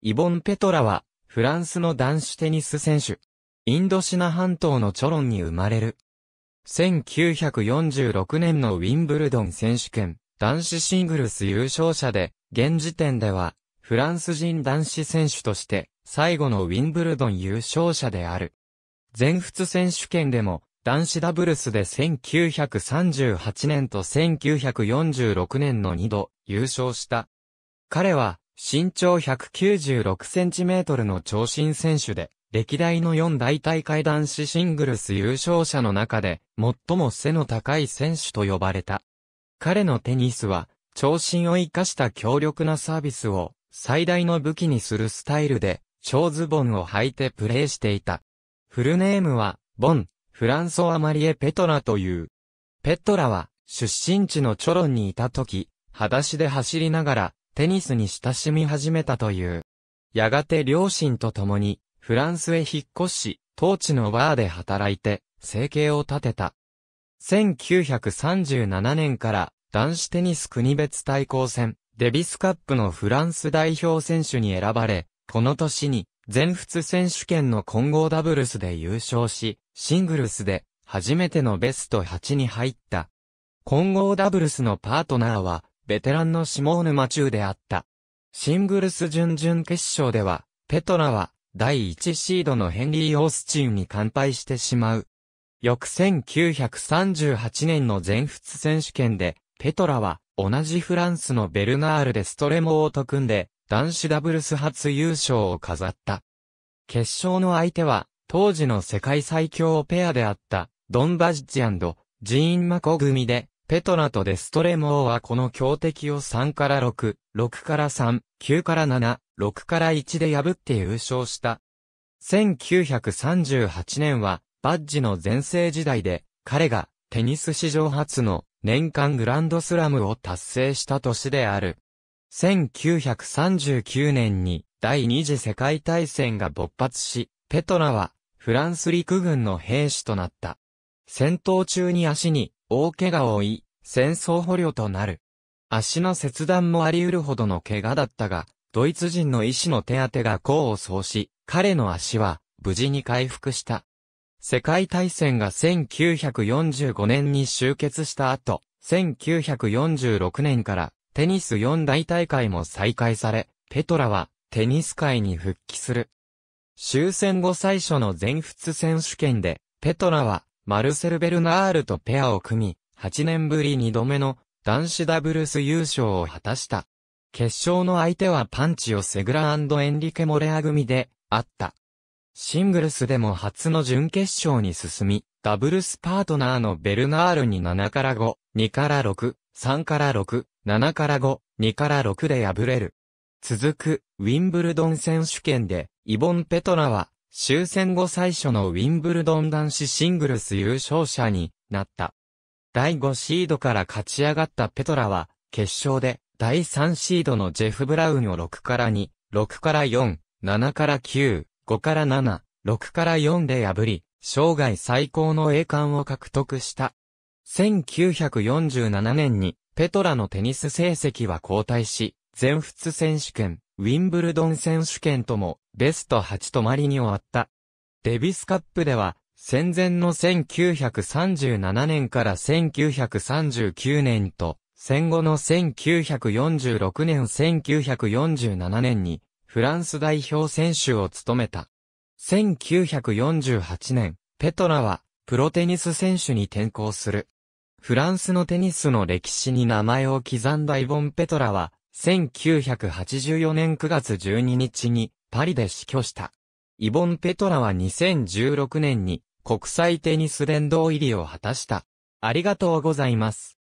イボン・ペトラは、フランスの男子テニス選手。インドシナ半島のチョロンに生まれる。1946年のウィンブルドン選手権、男子シングルス優勝者で、現時点では、フランス人男子選手として、最後のウィンブルドン優勝者である。全仏選手権でも、男子ダブルスで1938年と1946年の2度、優勝した。彼は、身長196センチメートルの長身選手で、歴代の4大大会男子シングルス優勝者の中で、最も背の高い選手と呼ばれた。彼のテニスは、長身を生かした強力なサービスを、最大の武器にするスタイルで、小ズボンを履いてプレーしていた。フルネームは、ボン、フランソワ・マリエ・ペトラという。ペトラは、出身地のチョロンにいた時、裸足で走りながら、テニスに親しみ始めたという。やがて両親と共に、フランスへ引っ越し、当地のバーで働いて、生計を立てた。1937年から男子テニス国別対抗戦、デビスカップのフランス代表選手に選ばれ、この年に全仏選手権の混合ダブルスで優勝し、シングルスで初めてのベスト8に入った。混合ダブルスのパートナーはベテランのシモーヌ・マチューであった。シングルス準々決勝では、ペトラは、第1シードのヘンリー・オースチンに完敗してしまう。翌1938年の全仏選手権で、ペトラは、同じフランスのベルナール・でストレモーと組んで、男子ダブルス初優勝を飾った。決勝の相手は、当時の世界最強ペアであった、ドンバジッチジーン・マコ組で、ペトラとデストレモーはこの強敵を3から6、6から3、9から7、6から1で破って優勝した。1938年は、バッジの前世時代で、彼がテニス史上初の年間グランドスラムを達成した年である。1939年に第二次世界大戦が勃発し、ペトラはフランス陸軍の兵士となった。戦闘中に足に大怪我を負い、戦争捕虜となる。足の切断もあり得るほどの怪我だったが、ドイツ人の医師の手当が功を奏し、彼の足は無事に回復した。世界大戦が1945年に終結した後、1946年からテニス四大大会も再開され、ペトラはテニス界に復帰する。終戦後最初の全仏選手権で、ペトラはマルセル・ベルナールとペアを組み、8年ぶり2度目の男子ダブルス優勝を果たした。決勝の相手はパンチオ・セグラエンリケ・モレア組であった。シングルスでも初の準決勝に進み、ダブルスパートナーのベルナールに7から5、2から6、3から6、7から5、2から6で敗れる。続く、ウィンブルドン選手権で、イボン・ペトラは、終戦後最初のウィンブルドン男子シングルス優勝者になった。第5シードから勝ち上がったペトラは、決勝で、第3シードのジェフ・ブラウンを6から2、6から4、7から9、5から7、6から4で破り、生涯最高の栄冠を獲得した。1947年に、ペトラのテニス成績は後退し、全仏選手権、ウィンブルドン選手権とも、ベスト8とまりに終わった。デビスカップでは、戦前の1937年から1939年と、戦後の1946年1947年に、フランス代表選手を務めた。1948年、ペトラは、プロテニス選手に転向する。フランスのテニスの歴史に名前を刻んだイボン・ペトラは、1984年9月12日にパリで死去した。イボン・ペトラは2016年に国際テニス殿堂入りを果たした。ありがとうございます。